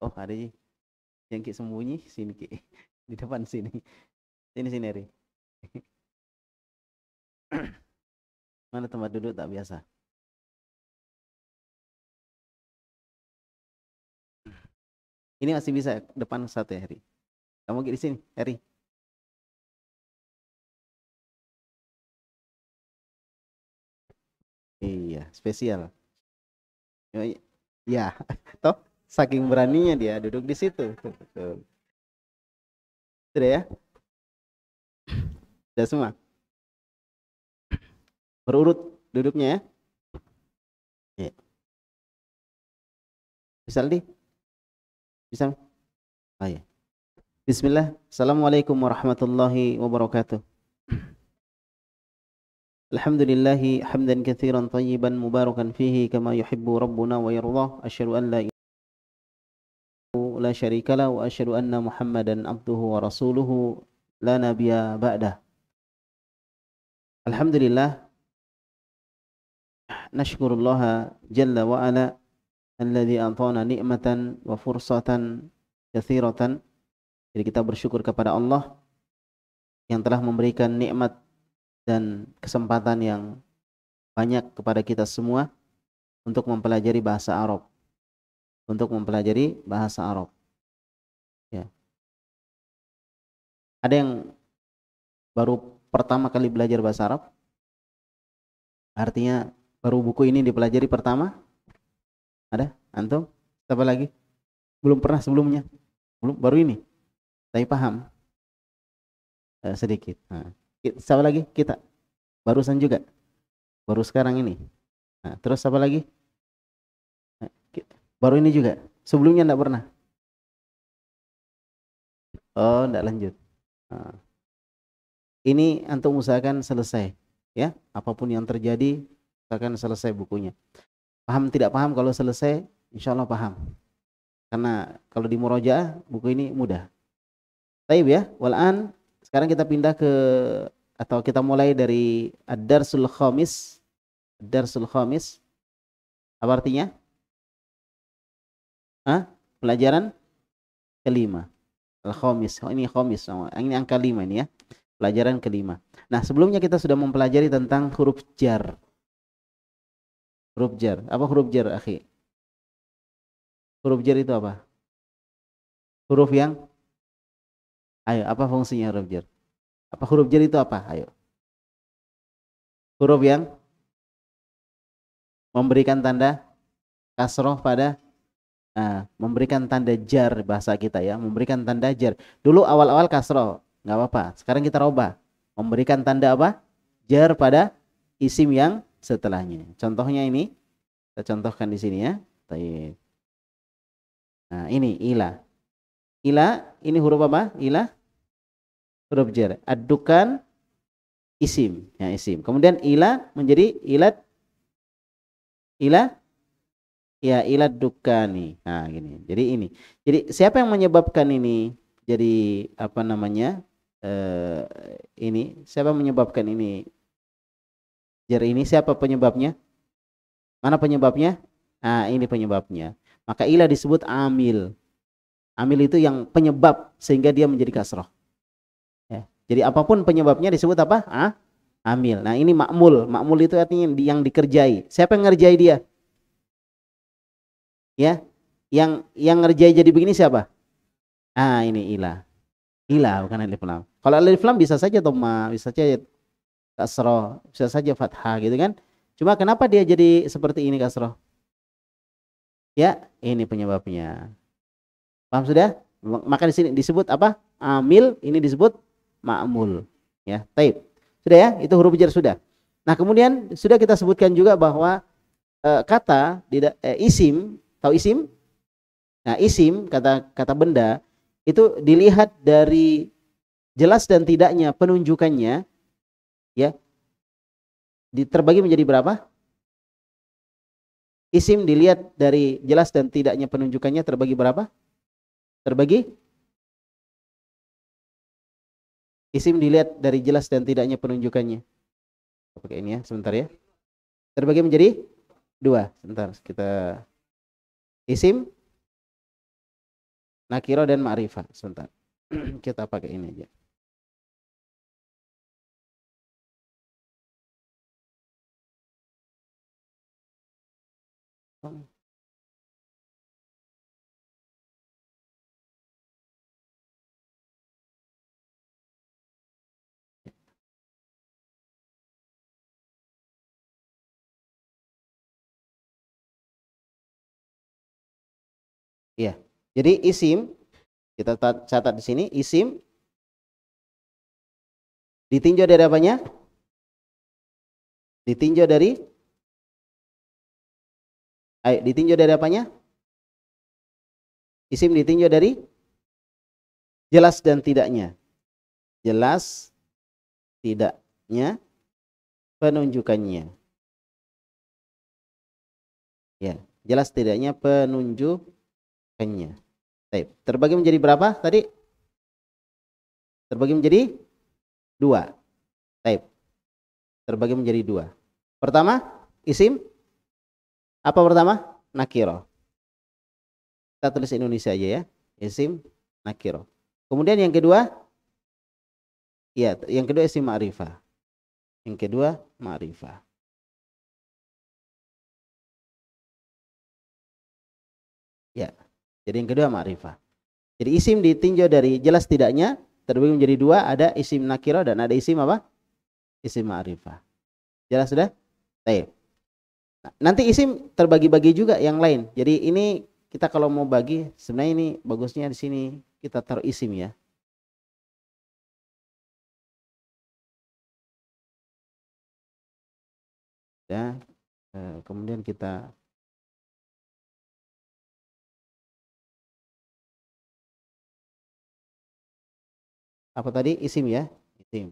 oh ada yang ki sembunyi sini ki di depan sini sini sini ri mana tempat duduk tak biasa ini masih bisa depan satu ya, Ri kamu ki di sini Ri iya spesial ya toh saking beraninya dia duduk di situ sudah ya sudah semua berurut duduknya ya, ya. Bisa di bisa oh, ya. Bismillah Assalamualaikum warahmatullahi wabarakatuh الحمد لله حمدا كثيرا طيبا مباركا فيه كما يحب ربنا ويرضاه أشهد أن لا la syarikalah wa asyhadu anna Muhammadan abduhu wa rasuluhu la nabiyya ba'dah. Alhamdulillah nashkurullaha jalla wa ala alladhi antana ni'matan wa fursatan Jadi kita bersyukur kepada Allah yang telah memberikan nikmat dan kesempatan yang banyak kepada kita semua untuk mempelajari bahasa Arab untuk mempelajari bahasa Arab. Ya. Ada yang baru pertama kali belajar bahasa Arab? Artinya baru buku ini dipelajari pertama? Ada? Antum? Siapa lagi? Belum pernah sebelumnya? Belum, baru ini? Tapi paham. Eh, sedikit. Nah. Siapa lagi? Kita. Barusan juga. Baru sekarang ini. Nah, terus apa lagi? Baru ini juga. Sebelumnya enggak pernah. Oh, enggak lanjut. Ah. Ini antum usahakan selesai, ya. Apapun yang terjadi, usahakan selesai bukunya. Paham tidak paham kalau selesai, insya Allah paham. Karena kalau di Muroja, buku ini mudah. Taib ya. Walan sekarang kita pindah ke atau kita mulai dari ad-darsul khamis. Ad darsul khamis. Apa artinya? Hah? Pelajaran kelima. Al-Khomis. Oh, ini Khomis. Oh, ini angka lima ini ya. Pelajaran kelima. Nah, sebelumnya kita sudah mempelajari tentang huruf jar. Huruf jar. Apa huruf jar, akhi? Huruf jar itu apa? Huruf yang? Ayo, apa fungsinya huruf jar? Apa huruf jar itu apa? Ayo. Huruf yang memberikan tanda kasroh pada Nah, memberikan tanda jar bahasa kita ya, memberikan tanda jar. Dulu awal-awal kasro, nggak apa-apa. Sekarang kita roba, memberikan tanda apa? Jar pada isim yang setelahnya. Contohnya ini, kita contohkan di sini ya. Taib. Nah, ini ila. Ila, ini huruf apa? Ila, huruf jar. Adukan isim, ya isim. Kemudian ila menjadi ilat, ila ya ilad dukani. Nah, gini. Jadi ini. Jadi siapa yang menyebabkan ini? Jadi apa namanya? Eh, ini siapa menyebabkan ini? Jadi ini siapa penyebabnya? Mana penyebabnya? Nah, ini penyebabnya. Maka ilah disebut amil. Amil itu yang penyebab sehingga dia menjadi kasroh. Ya. Jadi apapun penyebabnya disebut apa? Ah, amil. Nah ini makmul. Makmul itu artinya yang dikerjai. Siapa yang ngerjai dia? ya yang yang ngerjain jadi begini siapa ah ini ilah ilah bukan alif lam kalau alif lam bisa saja Toma bisa saja kasroh bisa saja fathah gitu kan cuma kenapa dia jadi seperti ini kasroh ya ini penyebabnya paham sudah maka di sini disebut apa amil ini disebut ma'mul ya taib sudah ya itu huruf jar sudah nah kemudian sudah kita sebutkan juga bahwa eh, kata tidak e, eh, isim Tahu isim? Nah, isim kata kata benda itu dilihat dari jelas dan tidaknya penunjukannya ya terbagi menjadi berapa? Isim dilihat dari jelas dan tidaknya penunjukannya terbagi berapa? Terbagi Isim dilihat dari jelas dan tidaknya penunjukannya. Oke ini ya, sebentar ya. Terbagi menjadi dua. Sebentar, kita isim nakiro dan ma'rifah sebentar kita pakai ini aja oh. Iya. Jadi isim kita catat di sini isim ditinjau dari apanya? Ditinjau dari Ayo, ditinjau dari apanya? Isim ditinjau dari jelas dan tidaknya. Jelas tidaknya penunjukannya. Ya, jelas tidaknya penunjuk n-nya. Baik, terbagi menjadi berapa tadi? Terbagi menjadi dua. Baik, terbagi menjadi dua. Pertama, isim. Apa pertama? Nakiro. Kita tulis Indonesia aja ya. Isim nakiro. Kemudian yang kedua, ya, yang kedua isim ma'rifah. Yang kedua ma'rifah. Ya. Jadi yang kedua ma'rifah. Jadi isim ditinjau dari jelas tidaknya terbagi menjadi dua, ada isim nakiro dan ada isim apa? Isim ma'rifah. Jelas sudah? Baik. Nah, nanti isim terbagi-bagi juga yang lain. Jadi ini kita kalau mau bagi sebenarnya ini bagusnya di sini kita taruh isim ya. Ya. Eh, kemudian kita apa tadi isim ya isim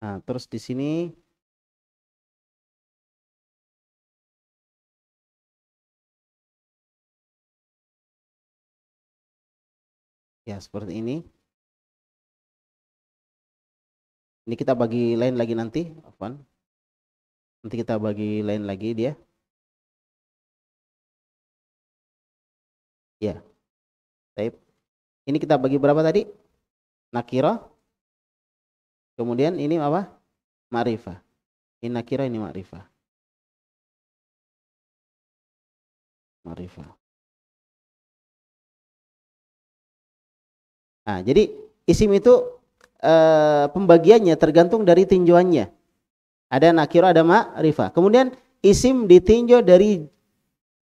nah terus di sini ya seperti ini ini kita bagi lain lagi nanti Afwan nanti kita bagi lain lagi dia ya type ini kita bagi berapa tadi nakiro kemudian ini apa ma'rifah ini nakiro ini ma'rifah ma'rifah nah jadi isim itu e, pembagiannya tergantung dari tinjauannya ada nakiro ada ma'rifah kemudian isim ditinjau dari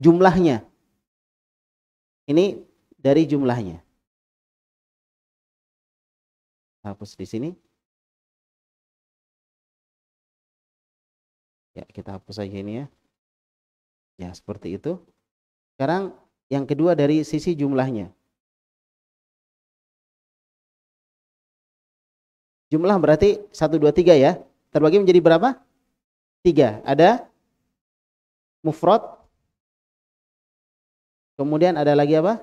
jumlahnya ini dari jumlahnya hapus di sini ya kita hapus saja ini ya ya seperti itu sekarang yang kedua dari sisi jumlahnya jumlah berarti 1, 2, 3 ya terbagi menjadi berapa? 3 ada mufrad kemudian ada lagi apa?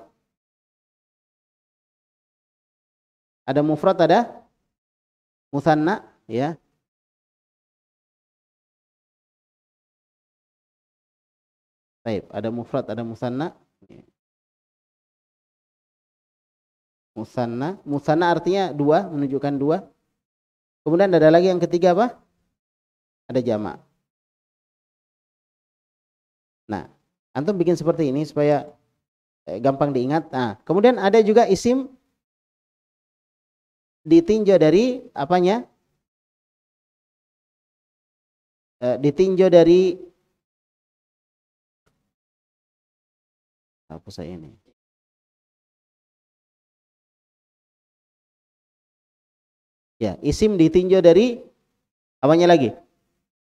ada mufrad ada musanna ya Baik, ada mufrad, ada musanna. Musanna, musanna artinya dua, menunjukkan dua. Kemudian ada lagi yang ketiga apa? Ada jamak. Nah, antum bikin seperti ini supaya eh, gampang diingat. Nah, kemudian ada juga isim ditinjau dari apanya? E, ditinjau dari apa saya ini. Ya, isim ditinjau dari apanya lagi?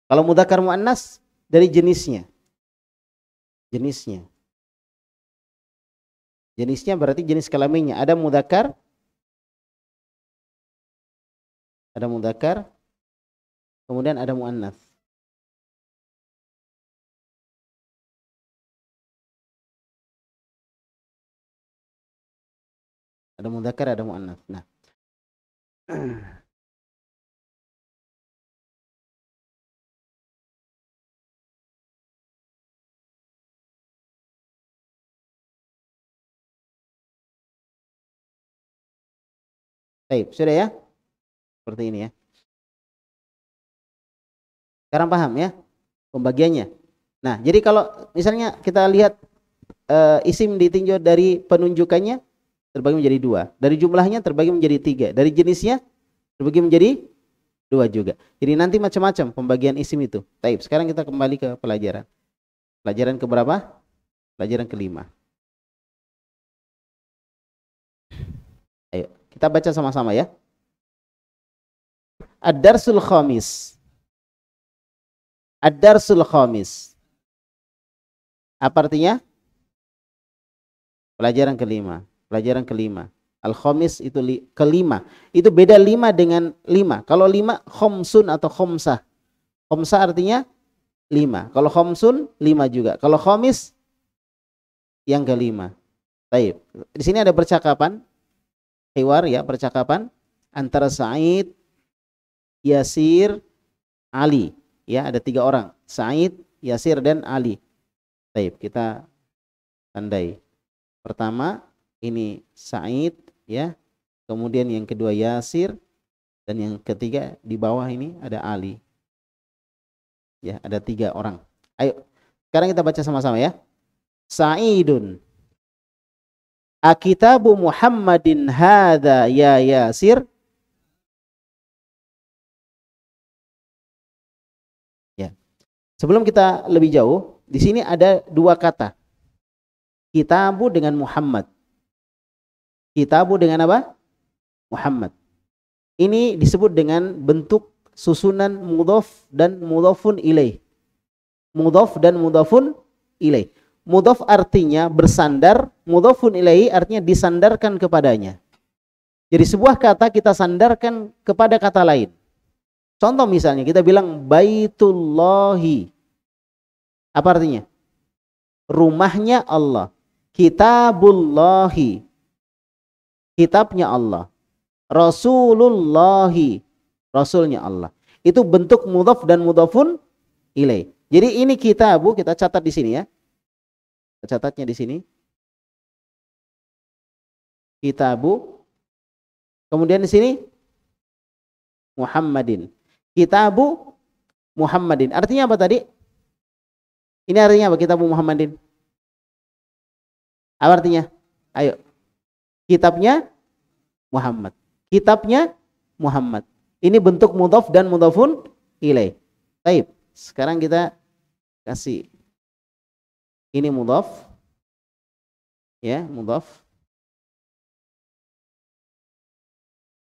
Kalau mudakar muannas dari jenisnya. Jenisnya. Jenisnya berarti jenis kelaminnya. Ada mudakar ada Zakar, kemudian ada muannas. ada Zakar, ada muannas. nah Baik, sudah ya? Seperti ini ya. Sekarang paham ya pembagiannya. Nah, jadi kalau misalnya kita lihat e, isim ditinjau dari penunjukannya terbagi menjadi dua, dari jumlahnya terbagi menjadi tiga, dari jenisnya terbagi menjadi dua juga. Jadi nanti macam-macam pembagian isim itu. Taib. Sekarang kita kembali ke pelajaran. Pelajaran ke berapa? Pelajaran kelima. Ayo, kita baca sama-sama ya. Ad-Darsul Khamis. Ad-Darsul Khamis. Apa artinya? Pelajaran kelima. Pelajaran kelima. Al-Khamis itu kelima. Itu beda lima dengan lima. Kalau lima, Khomsun atau Khomsah. Khomsah artinya lima. Kalau Khomsun, lima juga. Kalau Khomis, yang kelima. Baik. Di sini ada percakapan. Hewar ya, percakapan. Antara Sa'id Yasir, Ali. Ya, ada tiga orang. Said, Yasir, dan Ali. Baik, kita tandai. Pertama, ini Said, ya. Kemudian yang kedua Yasir, dan yang ketiga di bawah ini ada Ali. Ya, ada tiga orang. Ayo, sekarang kita baca sama-sama ya. Sa'idun. Akitabu Muhammadin hadha ya Yasir. Sebelum kita lebih jauh, di sini ada dua kata. Kitabu dengan Muhammad. Kitabu dengan apa? Muhammad. Ini disebut dengan bentuk susunan mudhof dan mudhofun ilai. Mudhof dan mudhofun ilai. Mudhof artinya bersandar, mudhofun ilai artinya disandarkan kepadanya. Jadi sebuah kata kita sandarkan kepada kata lain. Contoh misalnya kita bilang baitullahi. Apa artinya? Rumahnya Allah. Kitabullahi. Kitabnya Allah. Rasulullahi. Rasulnya Allah. Itu bentuk mudhaf dan mudhafun ilaih. Jadi ini kitabu kita catat di sini ya. Kita catatnya di sini. Kitabu. Kemudian di sini Muhammadin. Kitabu Muhammadin. Artinya apa tadi? Ini artinya apa kitab Muhammadin? Apa artinya? Ayo. Kitabnya Muhammad. Kitabnya Muhammad. Ini bentuk mudhaf dan mudhafun ilai. Baik. Sekarang kita kasih ini mudhaf. Ya, mudhaf.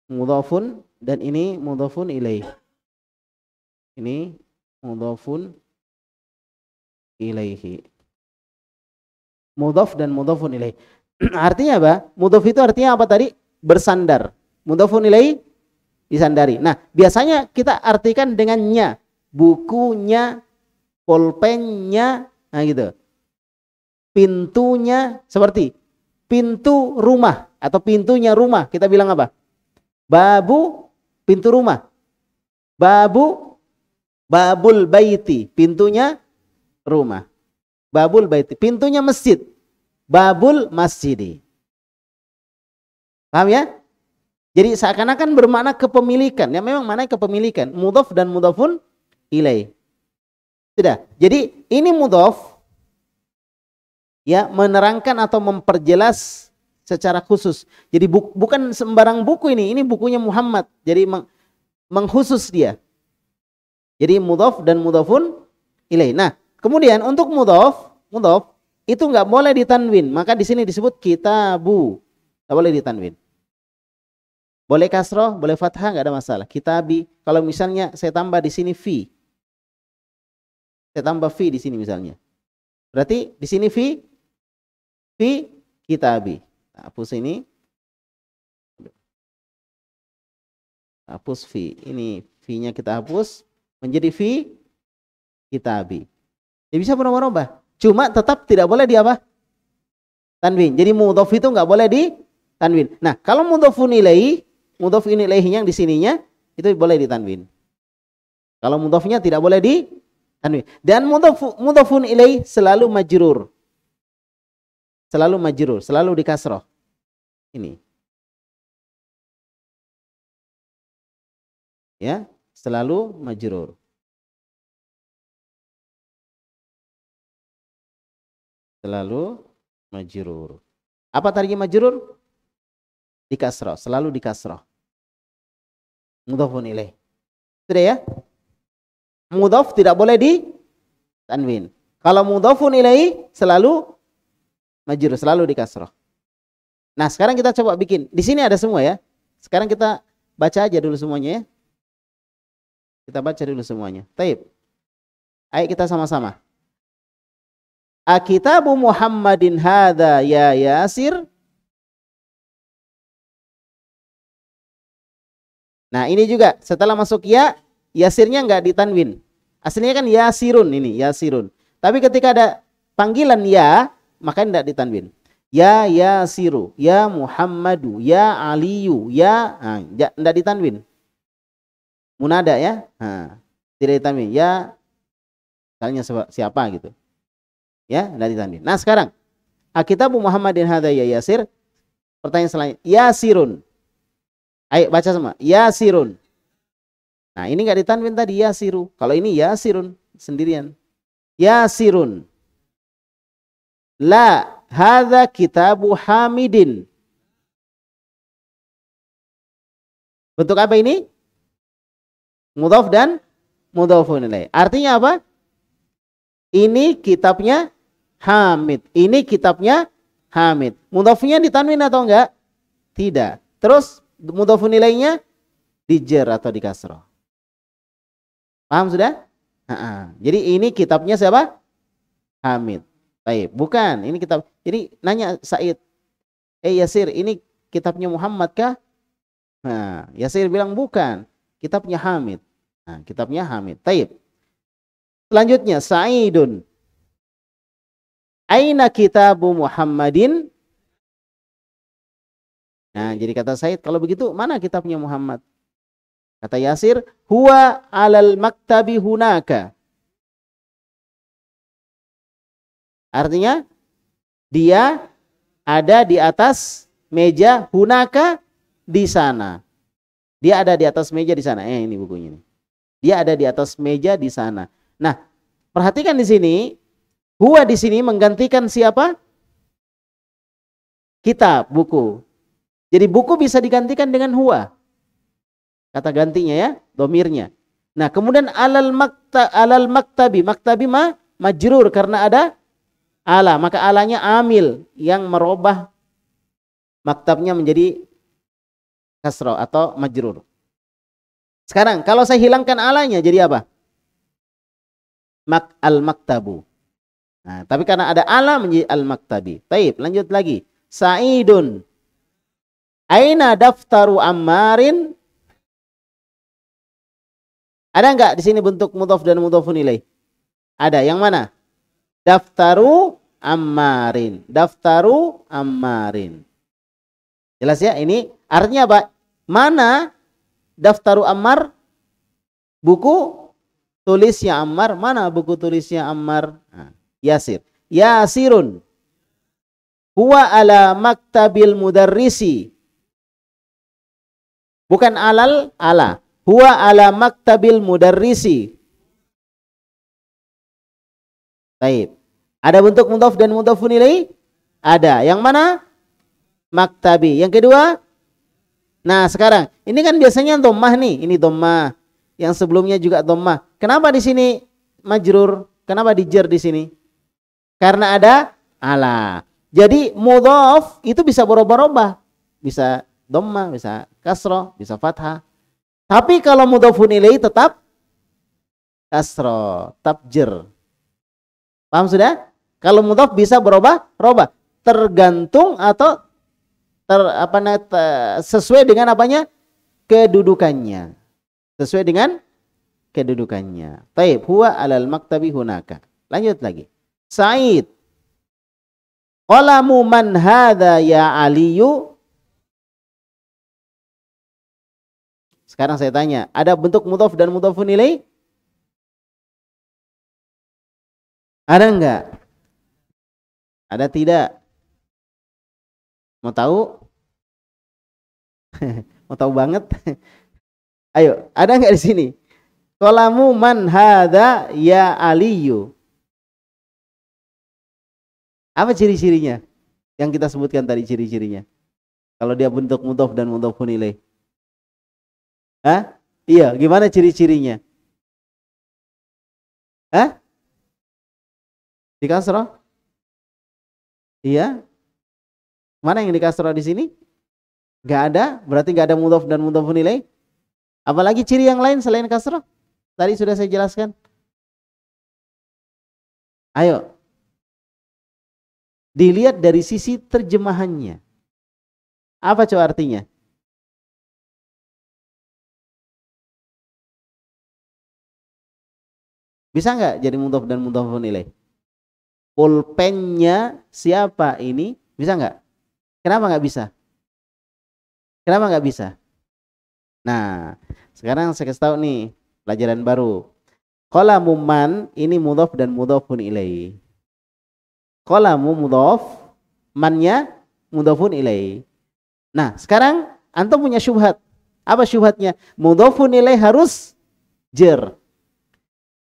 Mudhafun dan ini mudhafun ilai. Ini mudhafun ilaihi. Mudhaf dan mudhafun ilaihi. artinya apa? Mudhaf itu artinya apa tadi? Bersandar. Mudhafun ilaihi disandari. Nah, biasanya kita artikan dengan nya, bukunya, pulpennya, nah gitu. Pintunya seperti pintu rumah atau pintunya rumah. Kita bilang apa? Babu pintu rumah. Babu babul baiti, pintunya rumah. Babul baiti, pintunya masjid. Babul masjid, Paham ya? Jadi seakan-akan bermakna kepemilikan. Ya memang mana kepemilikan. mudhof dan mudhofun ilai. Sudah. Jadi ini mudhof ya menerangkan atau memperjelas secara khusus. Jadi bu bukan sembarang buku ini, ini bukunya Muhammad. Jadi meng mengkhusus dia. Jadi mudhof dan mudhofun ilai. Nah, Kemudian untuk mudhof, mudhof itu nggak boleh ditanwin, maka di sini disebut kitabu. Nggak boleh ditanwin. Boleh kasroh, boleh fathah, nggak ada masalah. Kitabi. Kalau misalnya saya tambah di sini fi, saya tambah fi di sini misalnya. Berarti di sini fi, fi kitabi. Hapus ini. Hapus fi. Ini fi-nya kita hapus menjadi fi kitabi. Dia bisa berubah-ubah. Cuma tetap tidak boleh di apa? Tanwin. Jadi mudhof itu nggak boleh di tanwin. Nah, kalau mudhofun ilaihi, mudhof ini yang di sininya itu boleh di tanwin. Kalau mudhofnya tidak boleh di tanwin. Dan mudhof mudhofun ilaihi selalu majrur. Selalu majrur, selalu di kasroh. Ini. Ya, selalu majrur. selalu majrur. Apa tadinya majrur? Di kasroh selalu di kasroh Mudhafun ilaih. Sudah ya? Mudhaf tidak boleh di tanwin. Kalau mudhafun ilaih selalu majrur, selalu di kasroh Nah, sekarang kita coba bikin. Di sini ada semua ya. Sekarang kita baca aja dulu semuanya ya. Kita baca dulu semuanya. Taib. Ayo kita sama-sama. Akitabu Muhammadin hadha ya Yasir? Nah ini juga setelah masuk ya, Yasirnya nggak ditanwin. Aslinya kan Yasirun ini, Yasirun. Tapi ketika ada panggilan ya, maka tidak ditanwin. Ya Yasiru, ya Muhammadu, ya Aliyu, ya, nah, tidak ditanwin. Munada ya, nah, tidak ditanwin. Ya, misalnya siapa gitu. Ya, dari tadi. Nah, sekarang Alkitab Muhammadin hadza ya yasir. Pertanyaan selanjutnya, yasirun. Ayo baca sama. Yasirun. Nah, ini nggak ditanwin tadi yasiru. Kalau ini yasirun sendirian. Yasirun. La hadza kitabu Hamidin. Bentuk apa ini? Mudhof dan mudhofun Artinya apa? Ini kitabnya Hamid. Ini kitabnya Hamid. Mudhafnya ditanwin atau enggak? Tidak. Terus mudhafun nilainya dijer atau di Paham sudah? Ha -ha. Jadi ini kitabnya siapa? Hamid. Baik, bukan. Ini kitab. Jadi nanya Said, "Eh Yasir, ini kitabnya Muhammad kah?" Nah, Yasir bilang bukan. Kitabnya Hamid. Nah, kitabnya Hamid. Taib. Selanjutnya Saidun. Aina kitabu Muhammadin? Nah, jadi kata Said, kalau begitu mana kitabnya Muhammad? Kata Yasir, huwa alal maktabi hunaka. Artinya, dia ada di atas meja hunaka di sana. Dia ada di atas meja di sana. Eh, ini bukunya ini. Dia ada di atas meja di sana. Nah, perhatikan di sini Huwa di sini menggantikan siapa? Kitab, buku. Jadi buku bisa digantikan dengan huwa. Kata gantinya ya, domirnya. Nah, kemudian alal makta alal maktabi, maktabi ma majrur karena ada ala, maka alanya amil yang merubah maktabnya menjadi kasro atau majrur. Sekarang kalau saya hilangkan alanya jadi apa? Mak al maktabu. Nah, tapi karena ada alam menjadi al-maktabi. Taib, lanjut lagi. Sa'idun. Aina daftaru ammarin? Ada enggak di sini bentuk mudhaf dan mudhafun ilaih? Ada, yang mana? Daftaru ammarin. Daftaru ammarin. Jelas ya? Ini artinya apa? Mana daftaru ammar? Buku tulisnya Ammar. Mana buku tulisnya Ammar? Nah Yasir. Yasirun. Huwa ala maktabil mudarrisi. Bukan alal, ala. Huwa ala maktabil mudarrisi. Baik. Ada bentuk mudhaf dan mudhafun ilaih? Ada. Yang mana? Maktabi. Yang kedua? Nah, sekarang ini kan biasanya dhammah nih. Ini dhammah. Yang sebelumnya juga dhammah. Kenapa di sini majrur? Kenapa dijer di sini? Karena ada ala. Jadi mudhaf itu bisa berubah-ubah. Bisa dhamma, bisa kasro, bisa fathah. Tapi kalau mudhafun ilai tetap kasro, tetap jer. Paham sudah? Kalau mudhaf bisa berubah, berubah. Tergantung atau ter, apa, sesuai dengan apanya? Kedudukannya. Sesuai dengan kedudukannya. Taib, huwa alal maktabi hunaka. Lanjut lagi. Said. Qalamu man hadha ya Aliyu? Sekarang saya tanya, ada bentuk mutaf dan mudhafun nilai? Ada enggak? Ada tidak? Mau tahu? Mau tahu banget? Ayo, ada enggak di sini? Kolamu man hadha ya Aliyu. Apa ciri-cirinya? Yang kita sebutkan tadi ciri-cirinya. Kalau dia bentuk mudhof dan mudhofun ilaih. Hah? Iya, gimana ciri-cirinya? Hah? Di kasroh? Iya. Mana yang di kasroh di sini? Gak ada, berarti gak ada mudhof dan mudhofun ilaih. Apalagi ciri yang lain selain kasroh? Tadi sudah saya jelaskan. Ayo, dilihat dari sisi terjemahannya. Apa coba artinya? Bisa nggak jadi mudhof dan mudhof nilai? Pulpennya siapa ini? Bisa nggak? Kenapa nggak bisa? Kenapa nggak bisa? Nah, sekarang saya kasih tahu nih pelajaran baru. Kola muman ini mudhof dan mudhofun ilaih. Kolamu mudhof mannya mudhofun ilai. Nah, sekarang antum punya syubhat. Apa syubhatnya? mudhofun ilai harus jer.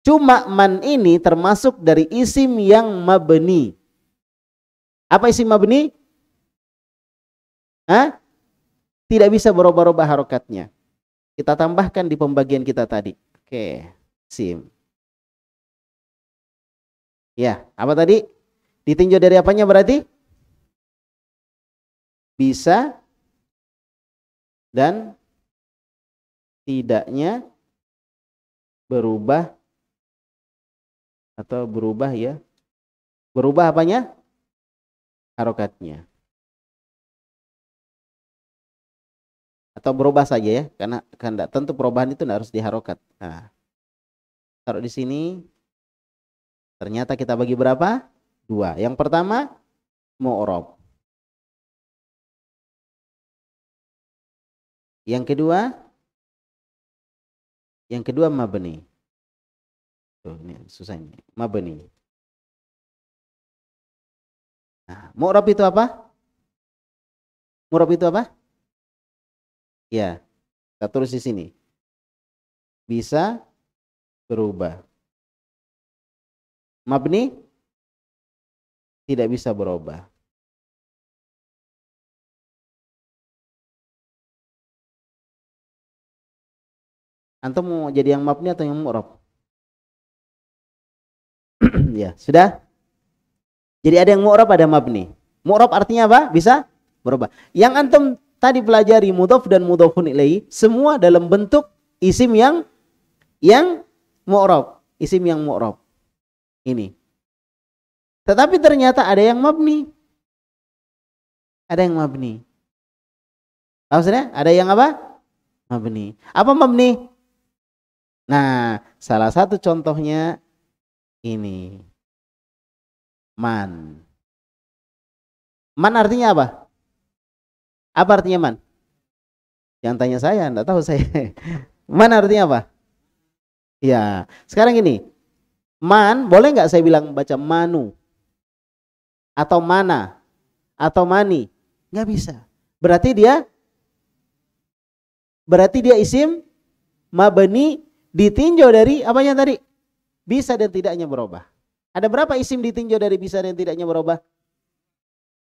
Cuma man ini termasuk dari isim yang mabni. Apa isim mabni? Hah? Tidak bisa berubah-ubah harokatnya. Kita tambahkan di pembagian kita tadi. Oke, sim. Ya, apa tadi? Ditinjau dari apanya berarti? Bisa dan tidaknya berubah atau berubah ya. Berubah apanya? Harokatnya. Atau berubah saja ya, karena kan tidak tentu perubahan itu harus diharokat. Nah, taruh di sini. Ternyata kita bagi berapa? dua. Yang pertama mu'rob. Yang kedua yang kedua mabni. Tuh, ini susah ini. Mabni. Nah, mu'rob itu apa? Mu'rob itu apa? Ya, kita tulis di sini. Bisa berubah. Mabni tidak bisa berubah. Antum mau jadi yang mabni atau yang mu'rab? ya, sudah? Jadi ada yang mu'rab, ada mabni. Mu'rab artinya apa? Bisa berubah. Yang antum tadi pelajari mudhof dan mudhofun ilaihi semua dalam bentuk isim yang yang mu'rab, isim yang mu'rab. Ini tetapi ternyata ada yang mabni. Ada yang mabni. Maksudnya ada yang apa? Mabni. Apa mabni? Nah, salah satu contohnya ini. Man. Man artinya apa? Apa artinya man? Yang tanya saya, enggak tahu saya. man artinya apa? Ya, sekarang ini, Man, boleh nggak saya bilang baca manu? atau mana atau mani nggak bisa berarti dia berarti dia isim mabani ditinjau dari apa apanya tadi bisa dan tidaknya berubah ada berapa isim ditinjau dari bisa dan tidaknya berubah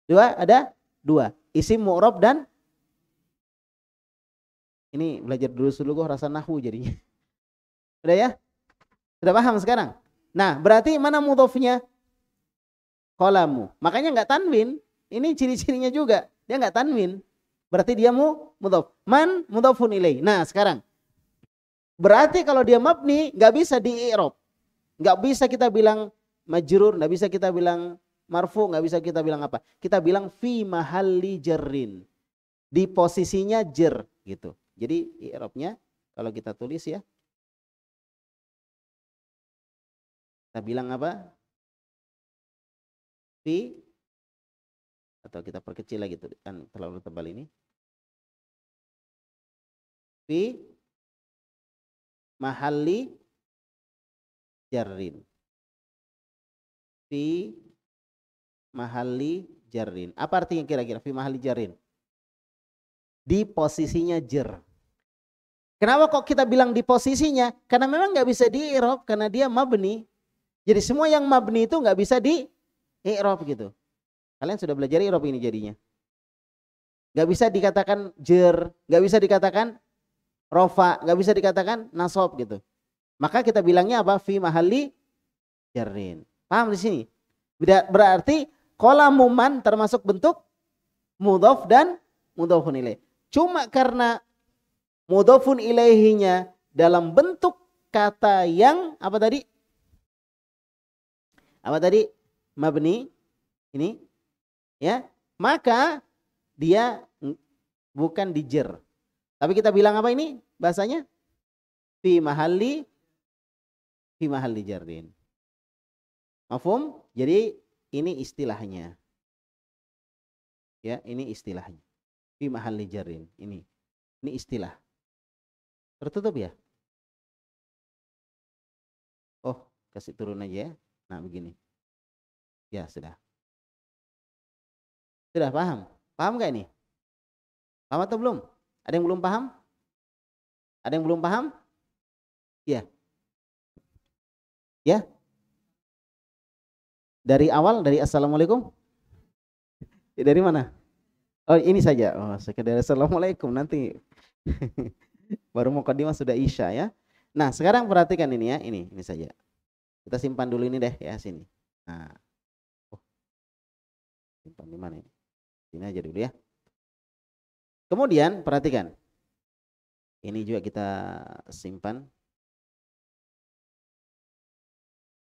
dua ada dua isim mu'rob dan ini belajar dulu dulu gue rasa nahu jadinya udah ya sudah paham sekarang nah berarti mana mudofnya kolamu. Makanya nggak tanwin. Ini ciri-cirinya juga. Dia nggak tanwin. Berarti dia mu mudhaf. Man mudhafun ilai. Nah sekarang. Berarti kalau dia mabni nggak bisa di -irob. Nggak bisa kita bilang majrur. Nggak bisa kita bilang marfu. Nggak bisa kita bilang apa. Kita bilang fi mahalli jerrin. Di posisinya jer gitu. Jadi i'robnya kalau kita tulis ya. Kita bilang apa? P atau kita perkecil lagi tuh kan terlalu tebal ini P mahali jarin. V mahali jarin. apa artinya kira-kira V mahali jarin di posisinya jer kenapa kok kita bilang di posisinya karena memang nggak bisa diirob karena dia mabni jadi semua yang mabni itu nggak bisa di i'rab gitu. Kalian sudah belajar i'rab ini jadinya. Gak bisa dikatakan jer, gak bisa dikatakan rofa, gak bisa dikatakan nasob gitu. Maka kita bilangnya apa? Fi mahali jarin. Paham di sini? Berarti kolam muman termasuk bentuk mudof dan mudofun ilaih. Cuma karena mudofun ilaihinya dalam bentuk kata yang apa tadi? Apa tadi? mabni ini ya maka dia bukan dijer, tapi kita bilang apa ini bahasanya fi mahalli fi mahalli jardin mafhum jadi ini istilahnya ya ini istilahnya fi mahalli jardin, ini ini istilah tertutup ya oh kasih turun aja ya nah begini Ya sudah. Sudah paham? Paham gak ini? Paham atau belum? Ada yang belum paham? Ada yang belum paham? Ya. Ya. Dari awal dari assalamualaikum. Ya, dari mana? Oh ini saja. Oh sekedar assalamualaikum nanti. Baru mau kodimah sudah isya ya. Nah sekarang perhatikan ini ya. Ini ini saja. Kita simpan dulu ini deh ya sini. Nah simpan di mana ini sini aja dulu ya kemudian perhatikan ini juga kita simpan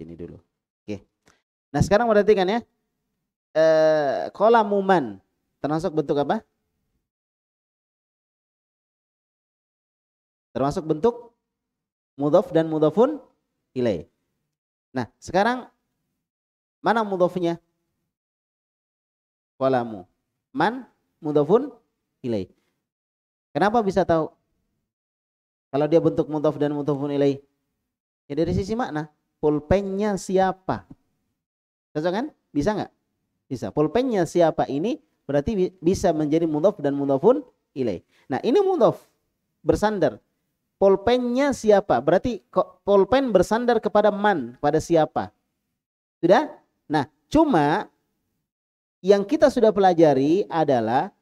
sini dulu oke nah sekarang perhatikan ya eh, kolam muman termasuk bentuk apa termasuk bentuk mudhof dan mudhofun ilai. Nah, sekarang mana mudhofnya? kolamu. Man mudhafun ilaih. Kenapa bisa tahu? Kalau dia bentuk mudhaf dan mudhafun ilaih. Ya dari sisi makna. Pulpennya siapa? Cocok kan? Bisa nggak? Bisa. Pulpennya siapa ini berarti bisa menjadi mudhaf dan mudhafun ilaih. Nah ini mudhaf bersandar. Pulpennya siapa? Berarti kok pulpen bersandar kepada man, pada siapa. Sudah? Nah cuma yang kita sudah pelajari adalah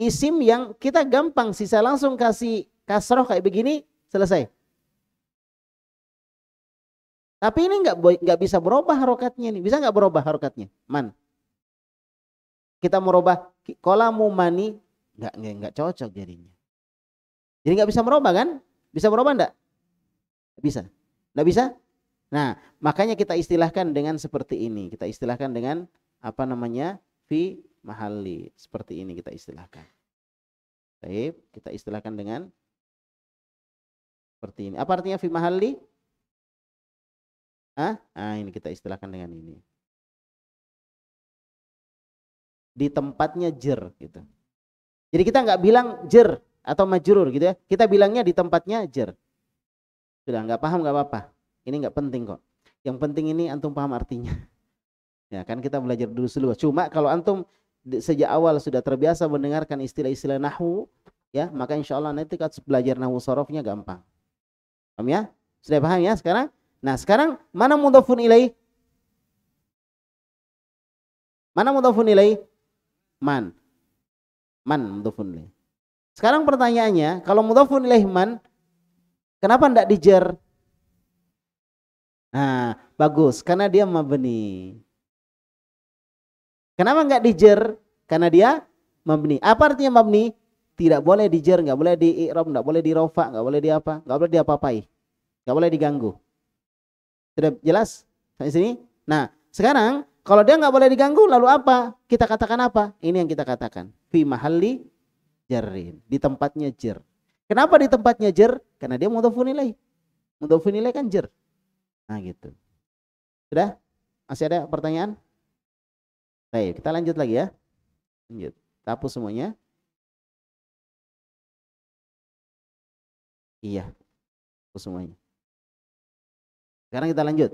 isim yang kita gampang sisa langsung kasih kasroh kayak begini selesai. Tapi ini nggak nggak bisa berubah harokatnya nih. Bisa nggak berubah harokatnya? Man. Kita merubah kolamu mani nggak nggak cocok jadinya. Jadi nggak bisa merubah kan? Bisa merubah enggak? Bisa. Nggak bisa? Nah, makanya kita istilahkan dengan seperti ini. Kita istilahkan dengan apa namanya fi mahalli seperti ini kita istilahkan. Baik, kita istilahkan dengan seperti ini. Apa artinya fi mahalli? ah Nah, ini kita istilahkan dengan ini. Di tempatnya jer gitu. Jadi kita nggak bilang jer atau majrur gitu ya. Kita bilangnya di tempatnya jer. Sudah nggak paham nggak apa-apa. Ini nggak penting kok. Yang penting ini antum paham artinya. Ya kan kita belajar dulu dulu. Cuma kalau antum sejak awal sudah terbiasa mendengarkan istilah-istilah nahu, ya maka insya Allah nanti kalau belajar nahu sorofnya gampang. Paham ya? Sudah paham ya sekarang? Nah sekarang mana mudafun ilai Mana mudafun ilai Man. Man mudafun ilai Sekarang pertanyaannya, kalau mudafun ilai man, kenapa tidak dijer? Nah, bagus, karena dia mabni. Kenapa nggak dijer? Karena dia mabni. Apa artinya mabni? Tidak boleh dijer, nggak boleh di i'rab, nggak boleh di rofa, nggak boleh di apa, nggak boleh diapa-apai. Nggak boleh diganggu. Sudah jelas? Sampai sini? Nah, sekarang kalau dia nggak boleh diganggu, lalu apa? Kita katakan apa? Ini yang kita katakan. Fi mahalli jarin. Di tempatnya jer. Kenapa di tempatnya jer? Karena dia mudhafun nilai. Mudhafun nilai kan jer. Nah gitu. Sudah? Masih ada pertanyaan? Baik, kita lanjut lagi ya. Lanjut. Kita hapus semuanya. Iya. Hapus semuanya. Sekarang kita lanjut.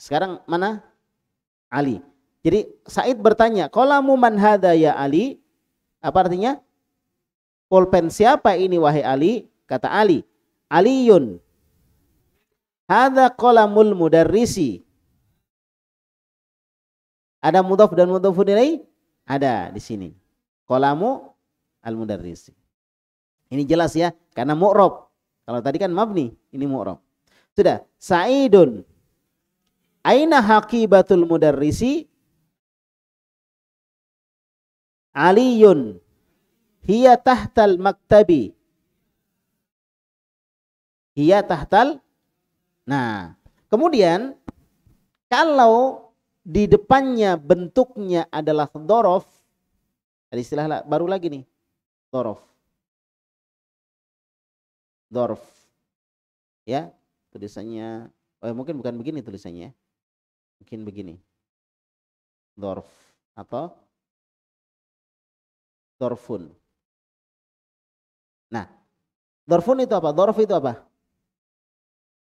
Sekarang mana? Ali. Jadi Said bertanya, "Qalamu man hadha ya Ali?" Apa artinya? Pulpen siapa ini wahai Ali? Kata Ali, "Aliyun." Hadza qalamul mudarrisi. Ada mudhaf dan mudhafun ilaih? Ada di sini. Kolamu al-mudarrisi. Ini jelas ya, karena mu'rob. Kalau tadi kan mabni, ini mu'rob. Sudah, Sa'idun. Aina haqibatul mudarrisi? Aliyun. Hiya tahtal maktabi. Hiya tahtal. Nah, kemudian kalau di depannya bentuknya adalah dorof, ada istilah baru lagi nih, dorof. Dorof. Ya, tulisannya, oh mungkin bukan begini tulisannya. Ya. Mungkin begini. Dorof atau dorfun. Nah, dorfun itu apa? Dorf itu apa?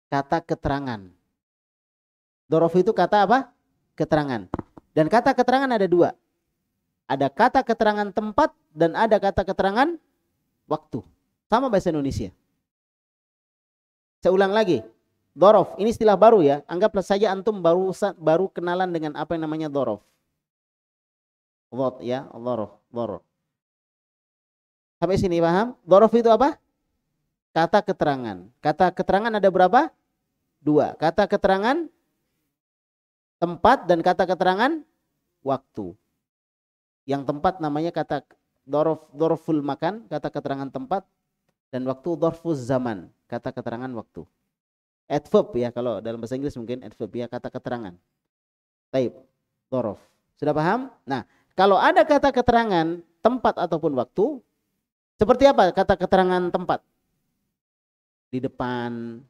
Kata keterangan. Dorof itu kata apa? keterangan. Dan kata keterangan ada dua. Ada kata keterangan tempat dan ada kata keterangan waktu. Sama bahasa Indonesia. Saya ulang lagi. Dorof, ini istilah baru ya. Anggaplah saja antum baru baru kenalan dengan apa yang namanya dorof. Dhot ya, dorof, dorof. Sampai sini paham? Dorof itu apa? Kata keterangan. Kata keterangan ada berapa? Dua. Kata keterangan tempat dan kata keterangan waktu. Yang tempat namanya kata dorof, dorful makan, kata keterangan tempat dan waktu Dorful zaman, kata keterangan waktu. Adverb ya kalau dalam bahasa Inggris mungkin adverb ya kata keterangan. Taib, dorof. Sudah paham? Nah, kalau ada kata keterangan tempat ataupun waktu, seperti apa kata keterangan tempat? Di depan,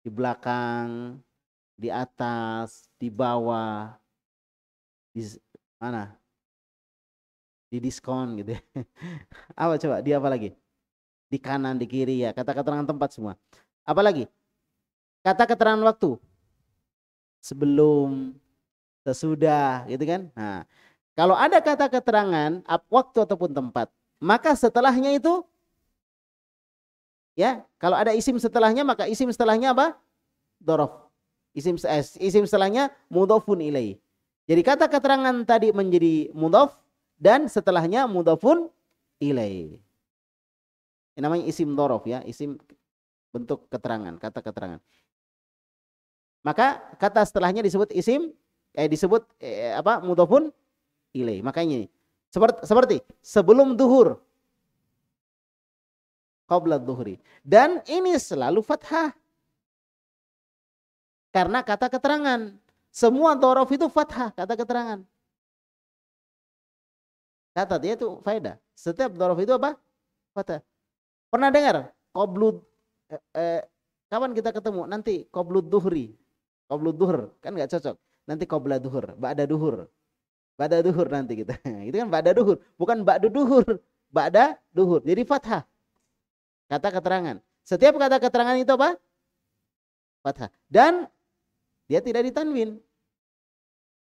di belakang, di atas, di bawah, di mana? Di diskon gitu. Ya. apa coba? Di apa lagi? Di kanan, di kiri ya. Kata keterangan tempat semua. Apa lagi? Kata keterangan waktu. Sebelum, sesudah, gitu kan? Nah, kalau ada kata keterangan waktu ataupun tempat, maka setelahnya itu ya, kalau ada isim setelahnya maka isim setelahnya apa? Dorof Isim eh, isim setelahnya mudhafun ilaih. Jadi kata keterangan tadi menjadi mudhaf dan setelahnya mudhafun ilaih. Ini namanya isim dorof ya, isim bentuk keterangan, kata keterangan. Maka kata setelahnya disebut isim eh disebut eh, apa? mudhafun ilaih. Makanya ini. Seperti, seperti sebelum duhur qabla duhuri. Dan ini selalu fathah. Karena kata keterangan. Semua dorof itu fathah, kata keterangan. Kata dia ya itu faedah. Setiap dorof itu apa? Fathah. Pernah dengar? Koblud, eh, eh, kapan kita ketemu? Nanti koblud duhri. Koblud duhur kan nggak cocok. Nanti kobla duhur, ba'da duhur. Ba'da duhur nanti kita. itu kan ba'da duhur. Bukan ba'du duhur. Ba'da duhur. Jadi fathah. Kata keterangan. Setiap kata keterangan itu apa? Fathah. Dan dia tidak ditanwin.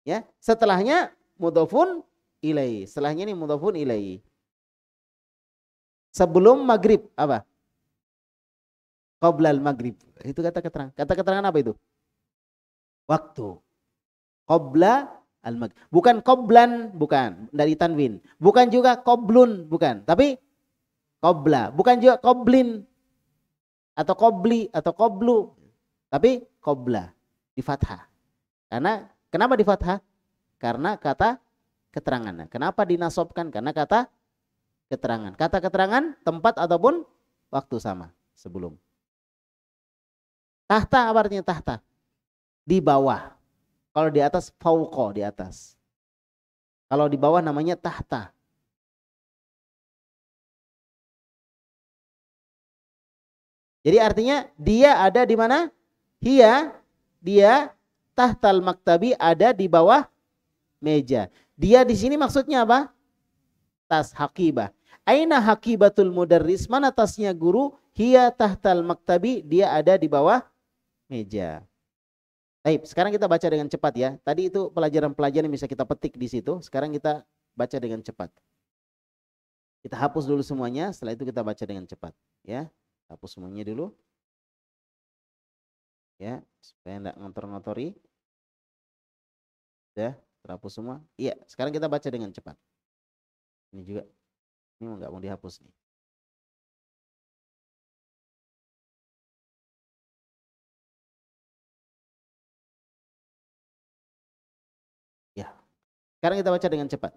Ya, setelahnya mudhofun ilai. Setelahnya ini mudhofun ilai. Sebelum maghrib apa? Qoblal maghrib. Itu kata keterangan. Kata keterangan apa itu? Waktu. Qobla al maghrib. Bukan qoblan, bukan. Dari tanwin. Bukan juga qoblun, bukan. Tapi qobla. Bukan juga qoblin. Atau qobli, atau qoblu. Tapi qoblah di fathah. Karena kenapa di fathah? Karena kata keterangan. Nah, kenapa dinasobkan? Karena kata keterangan. Kata keterangan tempat ataupun waktu sama sebelum. Tahta apa artinya tahta? Di bawah. Kalau di atas fauko di atas. Kalau di bawah namanya tahta. Jadi artinya dia ada di mana? Hia dia tahtal maktabi ada di bawah meja. Dia di sini maksudnya apa? Tas hakibah. Aina hakibatul mudarris? Mana tasnya guru? Hiya tahtal maktabi. Dia ada di bawah meja. Baik, sekarang kita baca dengan cepat ya. Tadi itu pelajaran-pelajaran yang bisa kita petik di situ. Sekarang kita baca dengan cepat. Kita hapus dulu semuanya, setelah itu kita baca dengan cepat ya. Hapus semuanya dulu ya supaya tidak ngotor-ngotori sudah terhapus semua iya sekarang kita baca dengan cepat ini juga ini nggak mau dihapus nih ya sekarang kita baca dengan cepat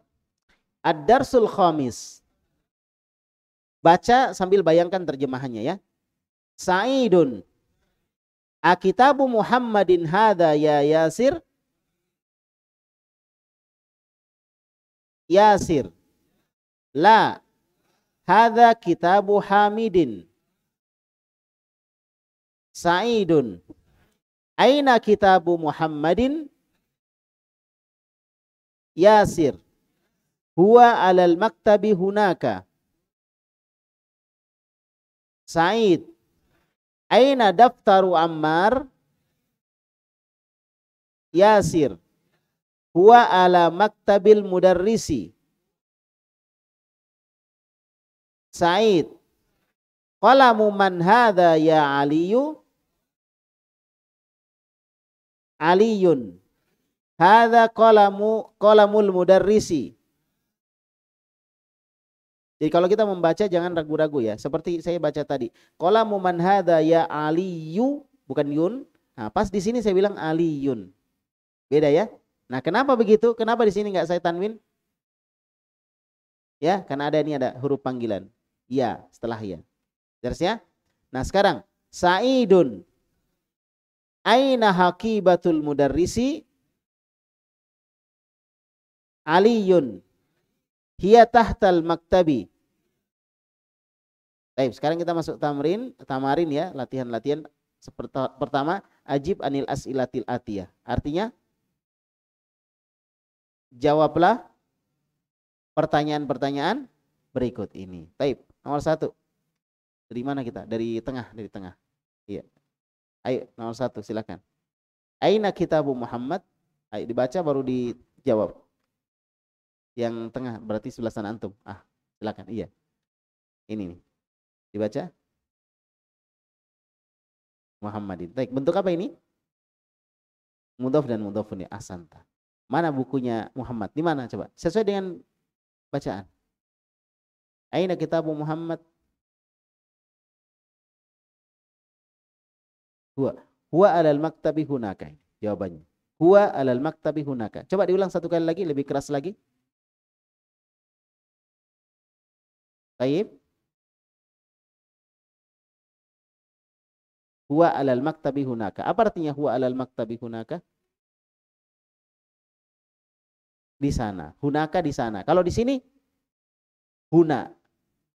ad-darsul khamis baca sambil bayangkan terjemahannya ya Saidun Akitabu Muhammadin hadha ya Yasir. Yasir. La. Hadha kitabu Hamidin. Sa'idun. Aina kitabu Muhammadin? Yasir. Huwa alal maktabi hunaka. Sa'id. Aina daftaru Ammar Yasir huwa ala maktabil mudarrisi Said Qalamu man hadha ya Aliyu Aliyun Hadha qalamu qalamul mudarrisi jadi kalau kita membaca jangan ragu-ragu ya. Seperti saya baca tadi. Kola muman hadha ya aliyu. Bukan yun. Nah, pas di sini saya bilang aliyun. Beda ya. Nah kenapa begitu? Kenapa di sini nggak saya tanwin? Ya, karena ada ini ada huruf panggilan. Ya, setelah ya. Jelas ya? Nah sekarang. Sa'idun. Aina haqibatul mudarrisi? Aliyun. Hiya tahtal maktabi. Baik, sekarang kita masuk tamrin, tamarin ya, latihan-latihan pertama ajib anil as'ilatil atiyah. Artinya jawablah pertanyaan-pertanyaan berikut ini. Taib, nomor satu. Dari mana kita? Dari tengah, dari tengah. Iya. Ayo, nomor satu, silakan. Aina kitabu Muhammad? Ayo dibaca baru dijawab yang tengah berarti sebelah sana antum. Ah, silakan. Iya. Ini nih. Dibaca. Muhammadin. Baik, bentuk apa ini? Mudhaf dan mudhafun ya asanta. Mana bukunya Muhammad? Di mana coba? Sesuai dengan bacaan. Aina kitabu Muhammad? Huwa. Huwa alal maktabi hunaka. Jawabannya. Huwa alal maktabi hunaka. Coba diulang satu kali lagi, lebih keras lagi. Taib. Huwa alal maktabi hunaka. Apa artinya huwa alal maktabi hunaka? Di sana. Hunaka di sana. Kalau di sini huna.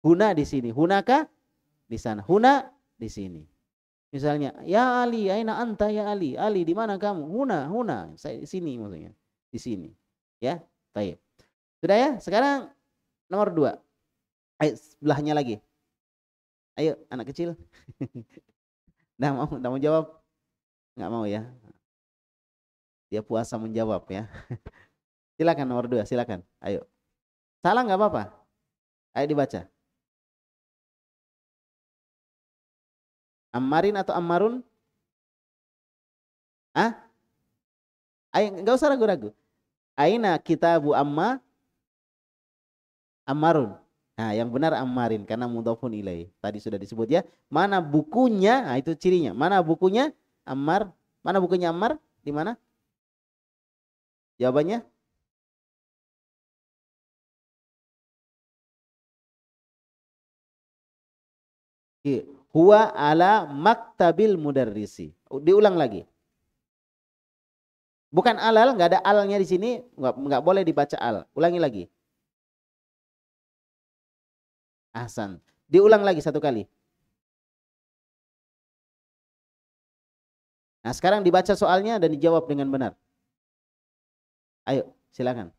Huna di sini. Hunaka di sana. Huna di sini. Misalnya, ya Ali, aina anta ya Ali? Ali di mana kamu? Huna, huna. Saya di sini maksudnya. Di sini. Ya, baik. Sudah ya? Sekarang nomor dua. Ayo sebelahnya lagi. Ayo anak kecil. Nggak mau, nggak mau jawab. Nggak mau ya. Dia puasa menjawab ya. silakan nomor dua, silakan. Ayo. Salah nggak apa-apa. Ayo dibaca. Ammarin atau Ammarun? Ah? Ayo, nggak usah ragu-ragu. Aina kitabu Amma Ammarun. Nah, yang benar ammarin karena mudhofun ilai. Tadi sudah disebut ya. Mana bukunya? Nah, itu cirinya. Mana bukunya? Ammar. Mana bukunya Ammar? Di mana? Jawabannya? Huwa ala maktabil mudarrisi. Diulang lagi. Bukan alal, nggak ada alnya di sini, nggak boleh dibaca al. Ulangi lagi. Ahsan. Diulang lagi satu kali. Nah, sekarang dibaca soalnya dan dijawab dengan benar. Ayo, silakan.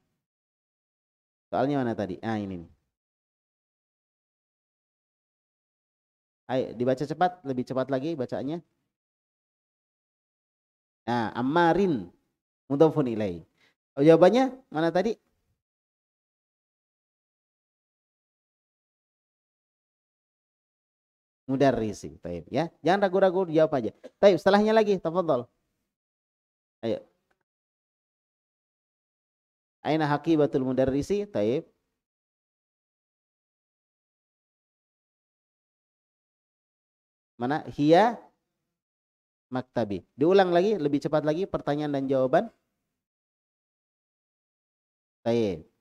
Soalnya mana tadi? Ah, ini nih. Ayo, dibaca cepat, lebih cepat lagi bacaannya. Nah, Ammarin mudhafun ilai. Oh, jawabannya mana tadi? mudarrisi. Taib ya. Jangan ragu-ragu jawab aja. Taib, setelahnya lagi, tafadhol. Ayo. Aina haqibatul mudarrisi? Taib. Mana? Hiya maktabi. Diulang lagi, lebih cepat lagi pertanyaan dan jawaban. Taib.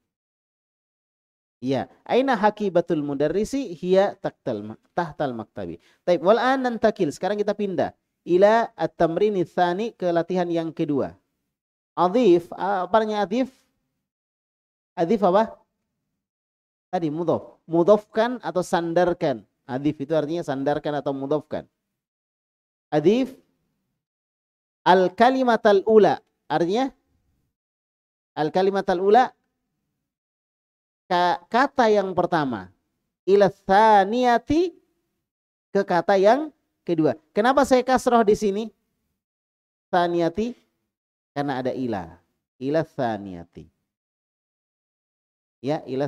Ya, aina hakibatul mudarrisi hiya taktal tahtal maktabi. Taib wal an nantakil. Sekarang kita pindah ila at-tamrin tsani ke latihan yang kedua. Adif, apa namanya adif? Adif apa? Tadi mudhof. Mudhofkan atau sandarkan. Adif itu artinya sandarkan atau mudhofkan. Adif al kalimatal ula. Artinya al kalimatal ula kata yang pertama ilasaniati ke kata yang kedua. Kenapa saya kasroh di sini? Saniati karena ada ila. Ila Ya, ila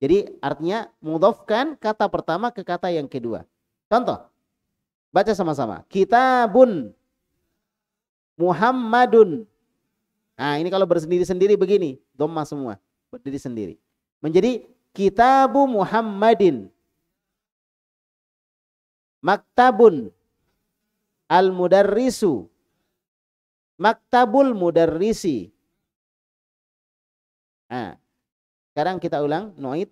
Jadi artinya mudofkan kata pertama ke kata yang kedua. Contoh. Baca sama-sama. Kitabun Muhammadun. Nah, ini kalau bersendiri-sendiri begini, domma semua, berdiri sendiri menjadi Kitabu Muhammadin Maktabun Al-Mudarrisu Maktabul Mudarrisi Nah, sekarang kita ulang noit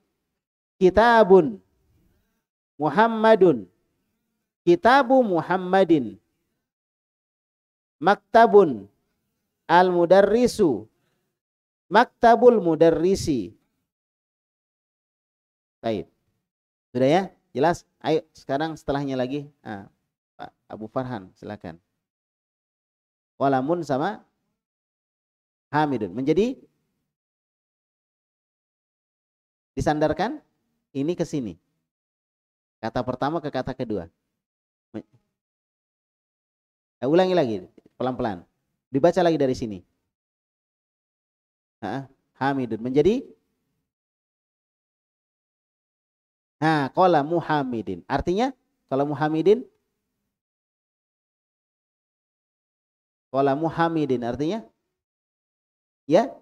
kitabun Muhammadun kitabu Muhammadin maktabun al mudarrisu maktabul mudarrisi Baik. Sudah ya? Jelas? Ayo sekarang setelahnya lagi Nah, Pak Abu Farhan silakan. Walamun sama Hamidun menjadi disandarkan ini ke sini. Kata pertama ke kata kedua. Nah, ulangi lagi pelan-pelan. Dibaca lagi dari sini. Hah? Hamidun menjadi Nah, kola muhamidin. Artinya, kola muhamidin. Kola muhamidin artinya, ya,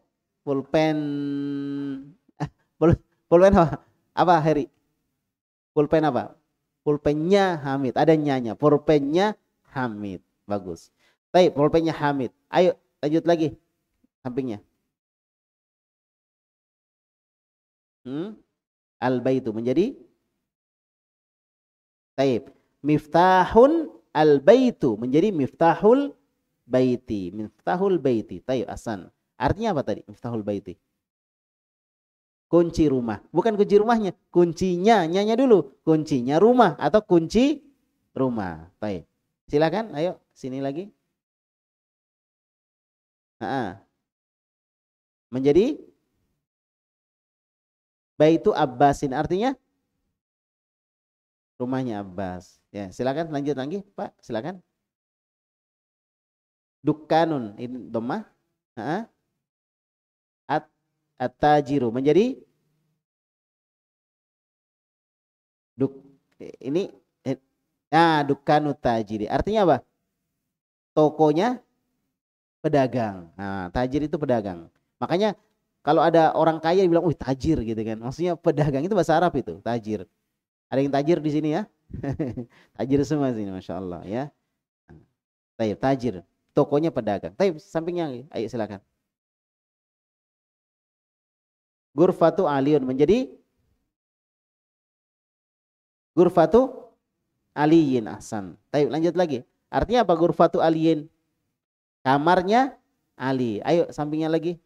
pulpen, eh, pulpen apa? Apa Heri? Pulpen apa? Pulpennya Hamid. Ada nyanya. Pulpennya Hamid. Bagus. Baik, pulpennya Hamid. Ayo, lanjut lagi. Sampingnya. Hmm? Al-Baitu menjadi Taib. Miftahun al-baitu menjadi miftahul baiti. Miftahul baiti. Taib asan. Artinya apa tadi? Miftahul baiti. Kunci rumah. Bukan kunci rumahnya. Kuncinya. Nyanya dulu. Kuncinya rumah atau kunci rumah. Taib. Silakan. Ayo sini lagi. Ha-ha. Menjadi Baitu Abbasin artinya rumahnya Abbas. Ya, silakan lanjut lagi, Pak. Silakan. dukkanun in domah. At atajiru menjadi duk ini eh, nah dukkanu tajiri. Artinya apa? Tokonya pedagang. Nah, tajir itu pedagang. Makanya kalau ada orang kaya bilang, "Wih, tajir" gitu kan. Maksudnya pedagang itu bahasa Arab itu, tajir. Ada yang tajir di sini ya? tajir semua sini, masya Allah ya. Tajir, tajir, tokonya pedagang. Tapi sampingnya, ayo silakan. Gurfatu Aliun menjadi Gurfatu Aliin ahsan. Tapi lanjut lagi. Artinya apa gurfatu Aliin? Kamarnya Ali. Ayo sampingnya lagi.